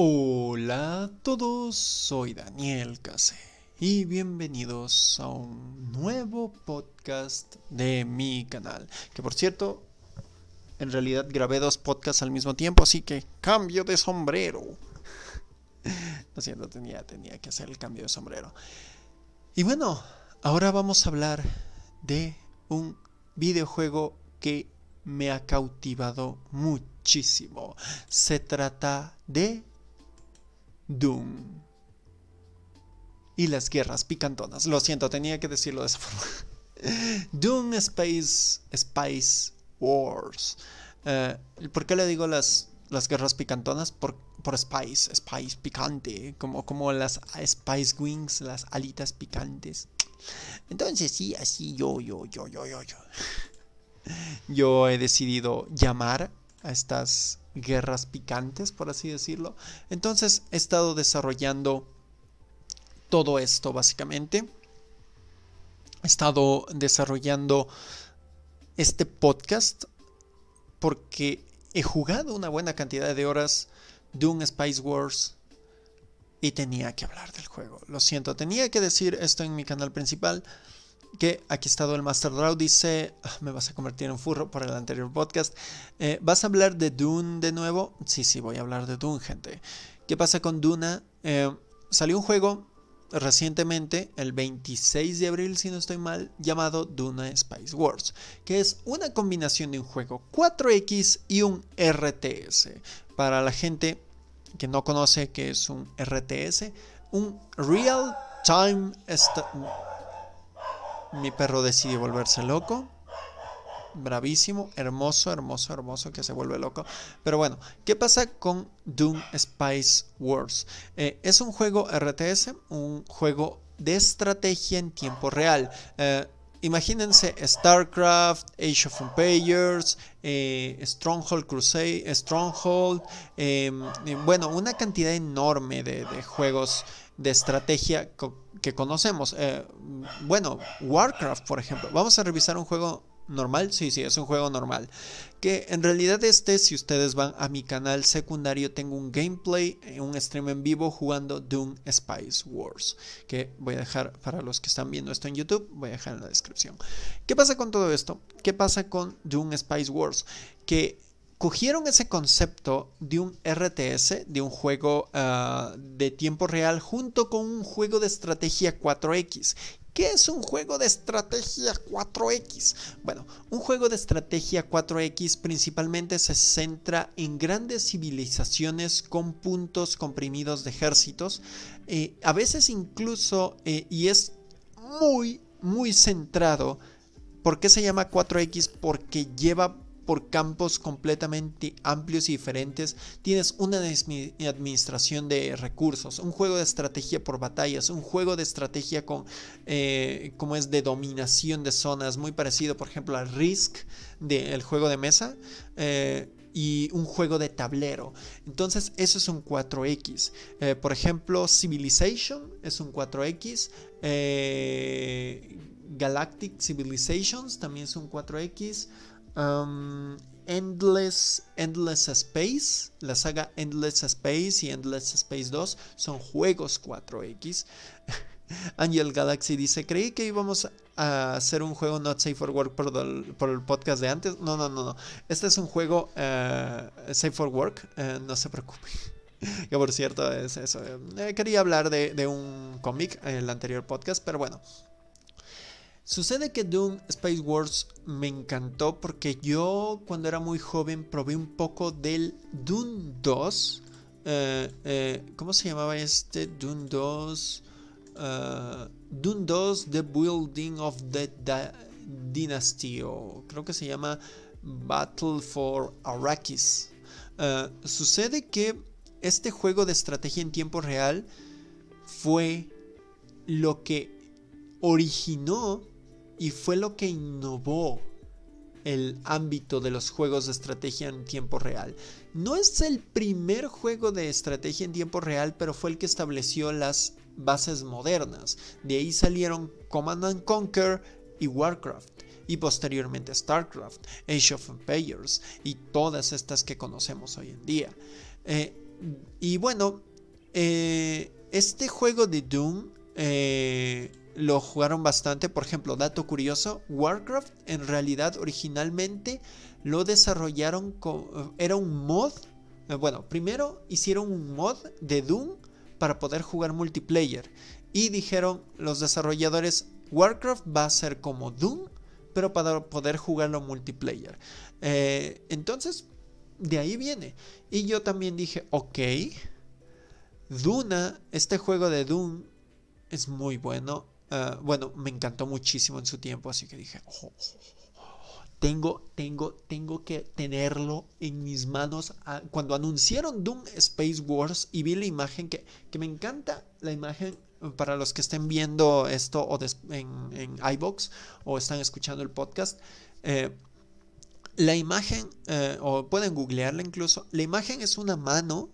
Hola a todos, soy Daniel Case y bienvenidos a un nuevo podcast de mi canal. Que por cierto, en realidad grabé dos podcasts al mismo tiempo, así que cambio de sombrero. Lo siento, tenía, tenía que hacer el cambio de sombrero. Y bueno, ahora vamos a hablar de un videojuego que me ha cautivado muchísimo. Se trata de Doom. Y las guerras picantonas. Lo siento, tenía que decirlo de esa forma. Doom Space Spice Wars. Eh, ¿Por qué le digo las, las guerras picantonas? Por, por Spice, Spice picante, como, como las Spice Wings, las alitas picantes. Entonces sí, así yo, yo, yo, yo, yo, yo. Yo he decidido llamar a estas guerras picantes, por así decirlo. Entonces he estado desarrollando todo esto básicamente. He estado desarrollando este podcast porque he jugado una buena cantidad de horas de un Spice Wars y tenía que hablar del juego. Lo siento, tenía que decir esto en mi canal principal que aquí está el Master Draw, dice, ah, me vas a convertir en furro por el anterior podcast. Eh, ¿Vas a hablar de Dune de nuevo? Sí, sí, voy a hablar de Dune, gente. ¿Qué pasa con Duna? Eh, salió un juego recientemente, el 26 de abril, si no estoy mal, llamado Duna space Wars, que es una combinación de un juego 4X y un RTS. Para la gente que no conoce qué es un RTS, un Real Time... Mi perro decide volverse loco. Bravísimo, hermoso, hermoso, hermoso que se vuelve loco. Pero bueno, ¿qué pasa con Doom Spice Wars? Eh, es un juego RTS, un juego de estrategia en tiempo real. Eh, imagínense StarCraft, Age of Empires, eh, Stronghold Crusade, Stronghold, em, bueno, una cantidad enorme de, juegos de estrategia que conocemos. Eh, bueno, Warcraft, por ejemplo. Vamos a revisar un juego normal. Sí, sí, es un juego normal que en realidad este, si ustedes van a mi canal secundario, tengo un gameplay, eh, un stream en vivo jugando Doom Spice Wars, que voy a dejar para los que están viendo esto en YouTube, voy a dejar en la descripción. ¿Qué pasa con todo esto? ¿Qué pasa con Doom Spice Wars? Que cogieron ese concepto de un RTS, de un juego ah, de tiempo real, junto con un juego de estrategia 4X ¿Qué es un juego de estrategia 4X? Bueno, un juego de estrategia 4X principalmente se centra en grandes civilizaciones con puntos comprimidos de ejércitos, eh, a veces incluso, eh, y es muy, muy centrado. ¿Por qué se llama 4X? Porque lleva por campos completamente amplios y diferentes, tienes una administración de recursos, un juego de estrategia por batallas, un juego de estrategia con, eh, como es de dominación de zonas, muy parecido por ejemplo al Risk del juego de mesa. Eh, y un juego de tablero. Entonces, eso es un 4X. Eh, por ejemplo, Civilization es un 4X. Galactic Civilizations también es un 4X. Endless, Endless Space, la saga Endless Space y Endless Space 2 son juegos 4X. Angel Galaxy dice, creí que íbamos a hacer un juego Not Safe for Work por el, podcast de antes. No, no, no, no. Este es un juego eh, Safe for Work, eh, no se preocupe. que por cierto es eso. Eh, quería hablar de, un cómic, en el anterior podcast, pero bueno. Sucede que Doom Space Wars me encantó porque yo cuando era muy joven probé un poco del Doom 2. Eh, eh, ¿Cómo se llamaba este? Doom 2. Eh, Doom 2 The Building of the Dynasty. O creo que se llama Battle for Arrakis. sucede que este juego de estrategia en tiempo real fue lo que originó y fue lo que innovó el ámbito de los juegos de estrategia en tiempo real. No es el primer juego de estrategia en tiempo real, pero fue el que estableció las bases modernas. De ahí salieron Command and Conquer y Warcraft y posteriormente StarCraft, Age of Empires y todas estas que conocemos hoy en día. Eh, y bueno, eh, este juego de Doom eh, lo jugaron bastante. Por ejemplo, dato curioso, Warcraft en realidad originalmente lo desarrollaron con... Eh, era un mod. Eh, bueno, primero hicieron un mod de Doom para poder jugar multiplayer. Y dijeron los desarrolladores, Warcraft va a ser como Doom, pero para poder jugarlo multiplayer. Eh, entonces, de ahí viene. Y yo también dije, ok, Duna, este juego de Doom es muy bueno. Ah, bueno, me encantó muchísimo en su tiempo, así que dije, oh, oh, oh, tengo, tengo, tengo que tenerlo en mis manos. Ah, cuando anunciaron Doom Space Wars y vi la imagen que, me encanta, la imagen eh, para los que estén viendo esto o en, en iBox o están escuchando el podcast. Eh, la imagen, eh, o pueden googlearla incluso, la imagen es una mano,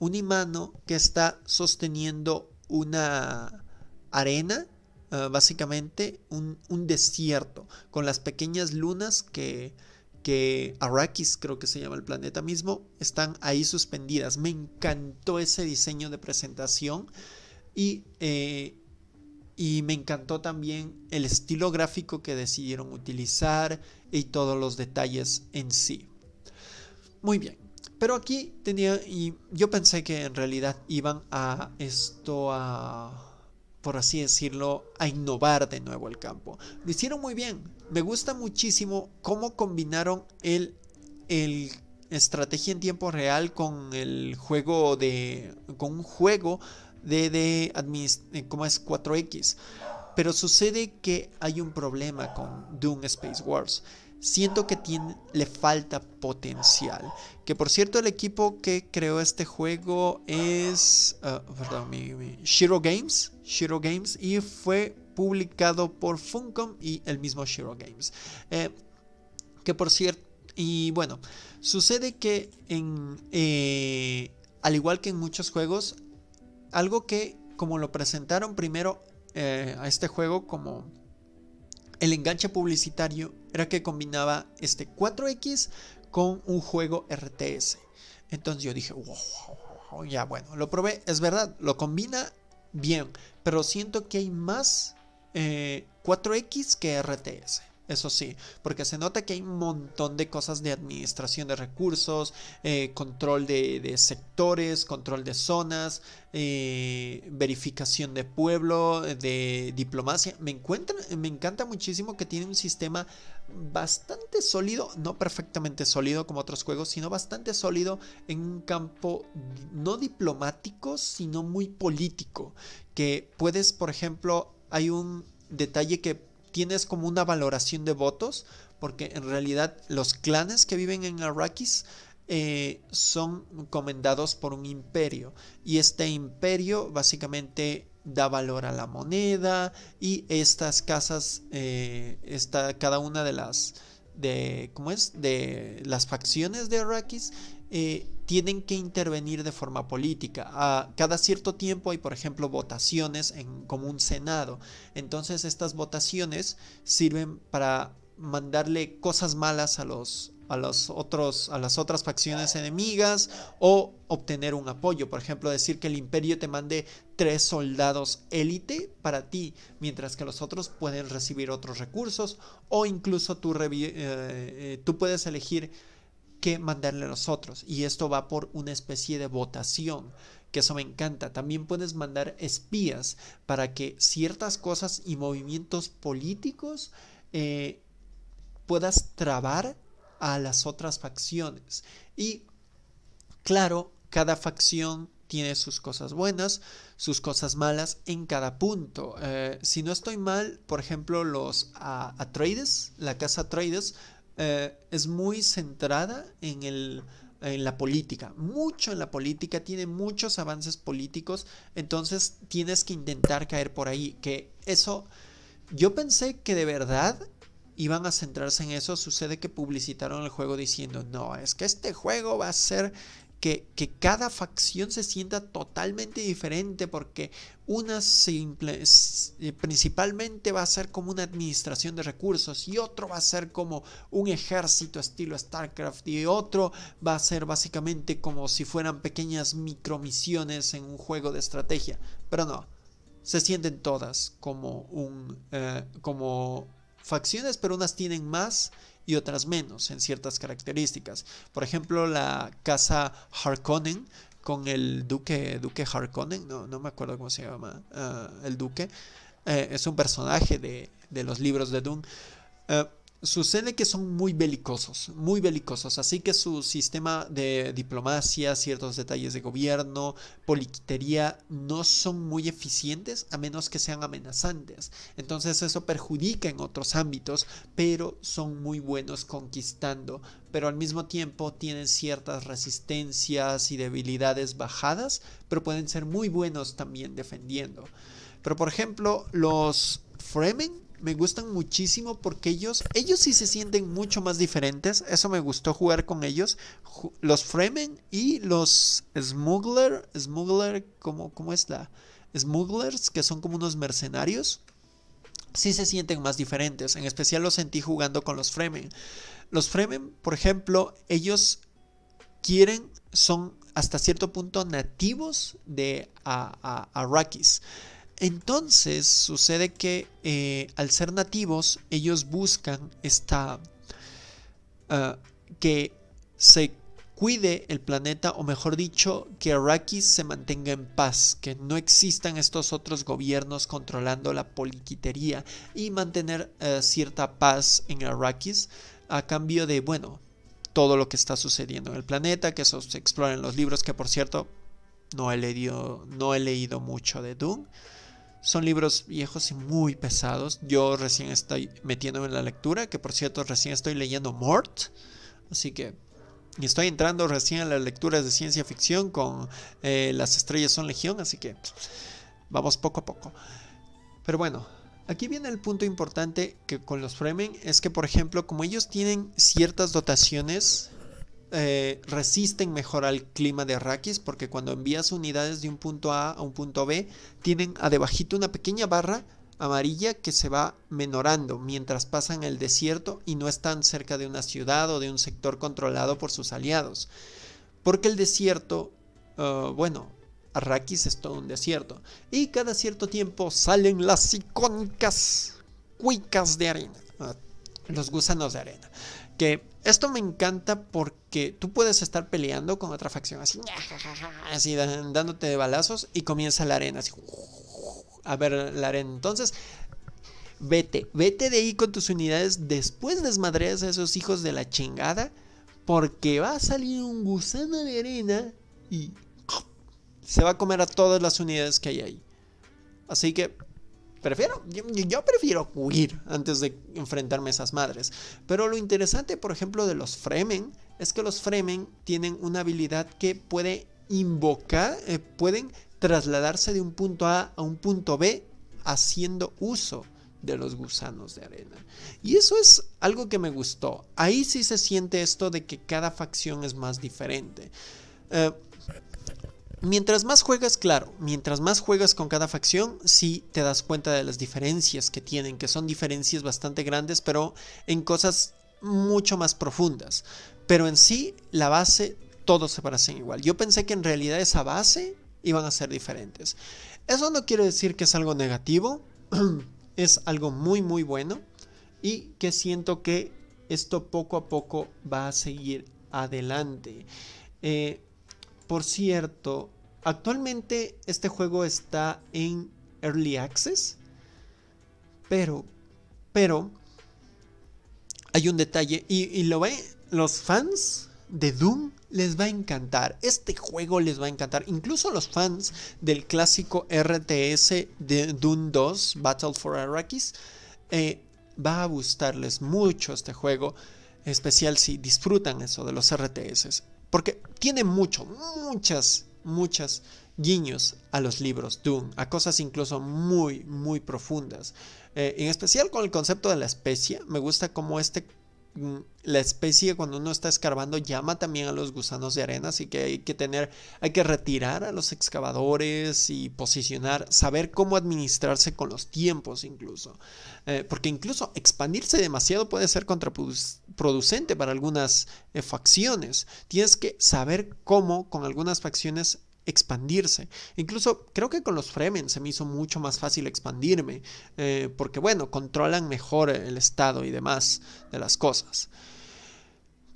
Un mano que está sosteniendo una arena Ah, básicamente un, desierto con las pequeñas lunas que, que Arrakis creo que se llama el planeta mismo, están ahí suspendidas. Me encantó ese diseño de presentación y, eh, y me encantó también el estilo gráfico que decidieron utilizar y todos los detalles en sí. Muy bien. Pero aquí tenía, y yo pensé que en realidad iban a esto a por así decirlo, a innovar de nuevo el campo. Lo hicieron muy bien. Me gusta muchísimo cómo combinaron el, el estrategia en tiempo real con el juego de. con un juego de. de eh, ¿Cómo es? 4X. Pero sucede que hay un problema con Doom Space Wars siento que tiene, le falta potencial. Que por cierto, el equipo que creó este juego es. Ah, Shiro Games. Shiro Games. Y fue publicado por Funcom y el mismo Shiro Games. Eh, que por cierto. Y bueno, sucede que en. Eh, al igual que en muchos juegos. Algo que como lo presentaron primero eh, a este juego como el enganche publicitario era que combinaba este 4X con un juego RTS. Entonces yo dije, wow, ya bueno, lo probé, es verdad, lo combina bien, pero siento que hay más 4X eh, que RTS eso sí, porque se nota que hay un montón de cosas de administración de recursos, eh, control de, sectores, control de zonas, eh, verificación de pueblo, de diplomacia. Me, me encanta muchísimo que tiene un sistema bastante sólido, no perfectamente sólido como otros juegos, sino bastante sólido en un campo no diplomático, sino muy político, que puedes, por ejemplo, hay un detalle que tienes como una valoración de votos, porque en realidad los clanes que viven en Arrakis eh, son comendados por un imperio, y este imperio básicamente da valor a la moneda, y estas casas, eh, cada una de las, de, ¿cómo es? De las facciones de Arrakis eh, tienen que intervenir de forma política. A cada cierto tiempo hay, por ejemplo, votaciones en, como un Senado. Entonces estas votaciones sirven para mandarle cosas malas a los, a, los otros, a las otras facciones enemigas o obtener un apoyo. Por ejemplo, decir que el imperio te mande tres soldados élite para ti, mientras que los otros pueden recibir otros recursos o incluso tú eh, eh, puedes elegir que mandarle a los otros. Y esto va por una especie de votación, que eso me encanta. También puedes mandar espías para que ciertas cosas y movimientos políticos eh, puedas trabar a las otras facciones. Y claro, cada facción tiene sus cosas buenas, sus cosas malas en cada punto. Eh, si no estoy mal, por ejemplo, los Atreides, la casa Atreides, eh, es muy centrada en el en la política, mucho en la política, tiene muchos avances políticos, entonces tienes que intentar caer por ahí, que eso, yo pensé que de verdad iban a centrarse en eso, sucede que publicitaron el juego diciendo, no, es que este juego va a ser que, cada facción se sienta totalmente diferente porque una simple, eh, principalmente va a ser como una administración de recursos y otro va a ser como un ejército estilo StarCraft y otro va a ser básicamente como si fueran pequeñas micromisiones en un juego de estrategia. Pero no, se sienten todas como, un, eh, como facciones, pero unas tienen más y otras menos en ciertas características. Por ejemplo, la casa Harkonnen con el duque, duque Harkonnen, no, me acuerdo cómo se llama ah, el duque, eh, es un personaje de, los libros de Dune. Eh, Sucede que son muy belicosos, muy belicosos, así que su sistema de diplomacia, ciertos detalles de gobierno, poliquitería no son muy eficientes a menos que sean amenazantes. Entonces eso perjudica en otros ámbitos, pero son muy buenos conquistando, pero al mismo tiempo tienen ciertas resistencias y debilidades bajadas, pero pueden ser muy buenos también defendiendo. Pero por ejemplo, los Fremen me gustan muchísimo porque ellos, ellos sí se sienten mucho más diferentes. Eso me gustó jugar con ellos. los Fremen y los Smuggler, Smuggler, ¿cómo, ¿cómo es la? Smugglers, que son como unos mercenarios. Sí se sienten más diferentes. En especial los sentí jugando con los Fremen. Los Fremen, por ejemplo, ellos quieren, son hasta cierto punto nativos de Arrakis. Entonces sucede que eh, al ser nativos ellos buscan esta... Ah, que se cuide el planeta o mejor dicho que Arrakis se mantenga en paz, que no existan estos otros gobiernos controlando la poliquitería y mantener eh, cierta paz en Arrakis a cambio de, bueno, todo lo que está sucediendo en el planeta, que eso se explora en los libros que por cierto no he leído, no he leído mucho de Doom. Son libros viejos y muy pesados. Yo recién estoy metiéndome en la lectura, que por cierto recién estoy leyendo Mort. Así que estoy entrando recién a las lecturas de ciencia ficción con eh, Las estrellas son legión, así que vamos poco a poco. Pero bueno, aquí viene el punto importante que con los Fremen es que, por ejemplo, como ellos tienen ciertas dotaciones eh, resisten mejor al clima de Arrakis porque cuando envías unidades de un punto A a un punto B tienen a debajito una pequeña barra amarilla que se va menorando mientras pasan el desierto y no están cerca de una ciudad o de un sector controlado por sus aliados. Porque el desierto, eh, bueno, Arrakis es todo un desierto y cada cierto tiempo salen las icónicas cuicas de arena, ah, los gusanos de arena, que esto me encanta porque tú puedes estar peleando con otra facción así, así dándote de balazos y comienza la arena, así, a ver la arena. Entonces, vete, vete de ahí con tus unidades, después desmadreas a esos hijos de la chingada, porque va a salir un gusano de arena y se va a comer a todas las unidades que hay ahí. Así que Prefiero, yo, prefiero huir antes de enfrentarme a esas madres. Pero lo interesante, por ejemplo, de los Fremen es que los Fremen tienen una habilidad que puede invocar, eh, pueden trasladarse de un punto A a un punto B haciendo uso de los gusanos de arena. Y eso es algo que me gustó. Ahí sí se siente esto de que cada facción es más diferente. Eh, Mientras más juegas, claro, mientras más juegas con cada facción, sí te das cuenta de las diferencias que tienen, que son diferencias bastante grandes, pero en cosas mucho más profundas. Pero en sí, la base, todos se parecen igual. Yo pensé que en realidad esa base iban a ser diferentes. Eso no quiere decir que es algo negativo, es algo muy muy bueno y que siento que esto poco a poco va a seguir adelante. Eh, por cierto, actualmente este juego está en Early Access. Pero, pero, hay un detalle. Y, lo ve, los fans de Doom les va a encantar. Este juego les va a encantar. Incluso los fans del clásico RTS de Doom 2, Battle for Arrakis, eh, va a gustarles mucho este juego. Especial si disfrutan eso de los RTS. Porque tiene mucho, muchas, muchas guiños a los libros Dune, a cosas incluso muy, muy profundas. Eh, en especial con el concepto de la especie, me gusta cómo este Mm, la especie cuando uno está escarbando llama también a los gusanos de arena, así que hay que tener, hay que retirar a los excavadores y posicionar, saber cómo administrarse con los tiempos incluso, eh, porque incluso expandirse demasiado puede ser contraproducente para algunas eh, facciones. Tienes que saber cómo con algunas facciones expandirse. Incluso creo que con los Fremen se me hizo mucho más fácil expandirme, eh, porque bueno, controlan mejor el estado y demás de las cosas.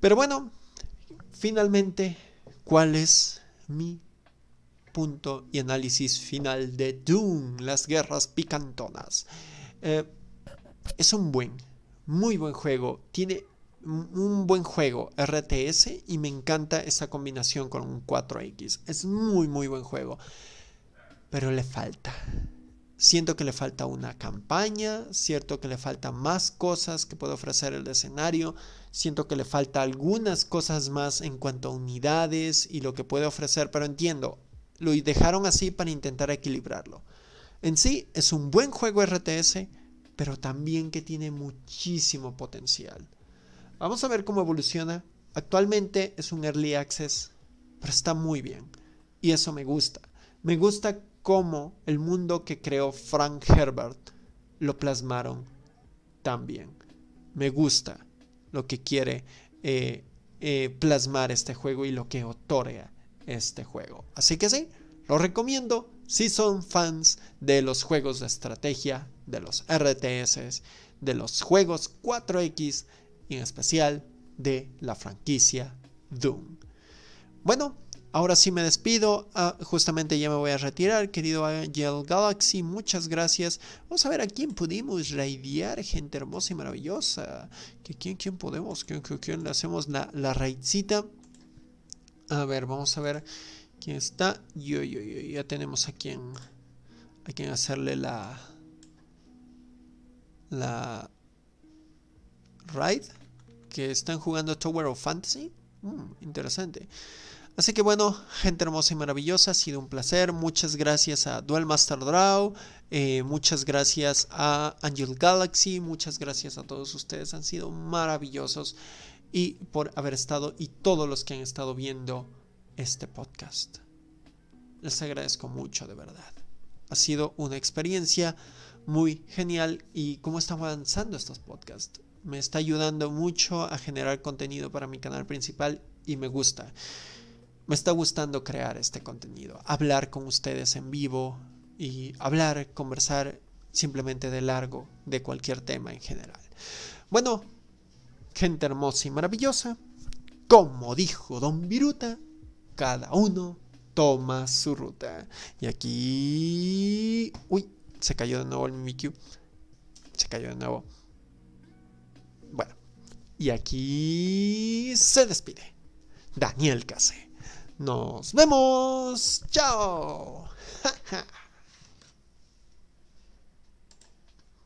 Pero bueno, finalmente, ¿cuál es mi punto y análisis final de Doom, las guerras picantonas? Eh, es un buen, muy buen juego, tiene un buen juego RTS y me encanta esa combinación con un 4X. Es muy, muy buen juego. Pero le falta. Siento que le falta una campaña, siento que le falta más cosas que puede ofrecer el escenario, siento que le falta algunas cosas más en cuanto a unidades y lo que puede ofrecer, pero entiendo, lo dejaron así para intentar equilibrarlo. En sí es un buen juego RTS, pero también que tiene muchísimo potencial. Vamos a ver cómo evoluciona. Actualmente es un early access, pero está muy bien. Y eso me gusta. Me gusta cómo el mundo que creó Frank Herbert lo plasmaron tan bien. Me gusta lo que quiere eh, eh, plasmar este juego y lo que otorga este juego. Así que sí, lo recomiendo si son fans de los juegos de estrategia, de los RTS, de los juegos 4X, especial de la franquicia Doom. Bueno, ahora sí me despido. Ah, justamente ya me voy a retirar, querido Angel Galaxy. Muchas gracias. Vamos a ver a quién pudimos raidear, gente hermosa y maravillosa. ¿Que quién, quién podemos? ¿Quién, quién, le hacemos la, la raidcita? A ver, vamos a ver quién está. Yo, ya tenemos a quién a quien hacerle la la raid que están jugando Tower of Fantasy. Mm, interesante. Así que bueno, gente hermosa y maravillosa, ha sido un placer. Muchas gracias a Duel Master Draw, eh, muchas gracias a Angel Galaxy, muchas gracias a todos ustedes, han sido maravillosos y por haber estado y todos los que han estado viendo este podcast. Les agradezco mucho, de verdad. Ha sido una experiencia muy genial y cómo están avanzando estos podcasts me está ayudando mucho a generar contenido para mi canal principal y me gusta. Me está gustando crear este contenido, hablar con ustedes en vivo y hablar, conversar simplemente de largo de cualquier tema en general. Bueno, gente hermosa y maravillosa, como dijo Don Viruta, cada uno toma su ruta. Y aquí... Uy, se cayó de nuevo el Mimikyu. Se cayó de nuevo. Bueno, y aquí se despide Daniel Case. Nos vemos. Chao.